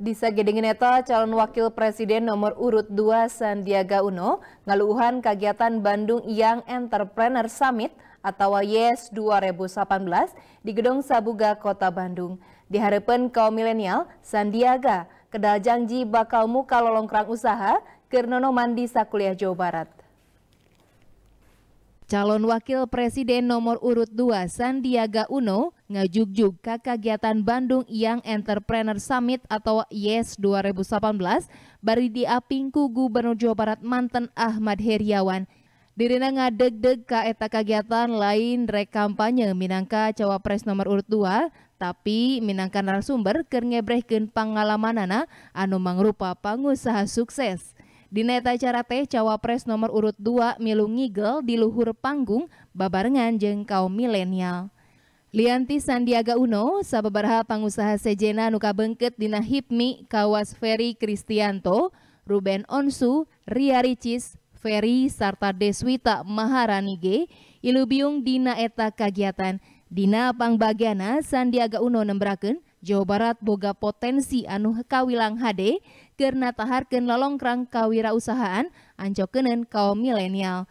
Di Gedingin Eta, calon wakil presiden nomor urut 2 Sandiaga Uno, ngeluhkan kegiatan Bandung yang Entrepreneur Summit atau YES 2018 di Gedung Sabuga, Kota Bandung. Diharapkan kaum milenial, Sandiaga, kedal janji bakal muka lolongkrang usaha, kernono mandi sakuliah Jawa Barat. Calon Wakil Presiden nomor urut 2 Sandiaga Uno ngajuk-juk ke kegiatan Bandung yang Entrepreneur Summit atau YES 2018 bari diaping Gubernur Jawa Barat mantan Ahmad Heriawan. Dirina ngadeg-deg ke eta kegiatan lain rekampanye minangka cawapres nomor urut 2 tapi minangka narasumber kerngebrehkan pengalaman anak anu mangrupa pengusaha sukses. Di neta acara teh cawapres nomor urut 2 milu ngigel di luhur panggung babarengan jeng kaum milenial. Lianti Sandiaga Uno, sababaraha pengusaha sejena nuka bengket dina HIPMI Kawas Ferry Kristianto, Ruben Onsu, Ria Ricis, Ferry serta Deswita G, ilubiung dina eta kagiatan Dina pangbagiana Sandiaga Uno nembraken Jawa Barat boga potensi anu kawilang HD karena taharkan lolongkrang kawirausahaan ancokenen kaum milenial.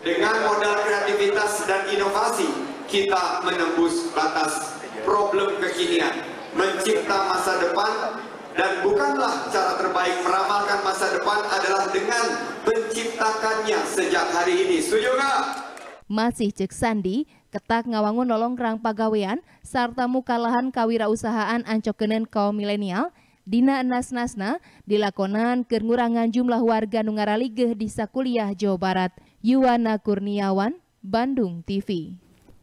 Dengan modal kreativitas dan inovasi, kita menembus batas problem kekinian, mencipta masa depan, dan bukanlah cara terbaik meramalkan masa depan adalah dengan menciptakannya sejak hari ini. Setuju nggak? masih cek sandi, ketak ngawangun nolong kerang pagawean, serta muka lahan kawirausahaan ancokenen kaum milenial, Dina nasna dilakonan kengurangan jumlah warga Nungaraligeh di Sakuliah, Jawa Barat. Yuwana Kurniawan, Bandung TV.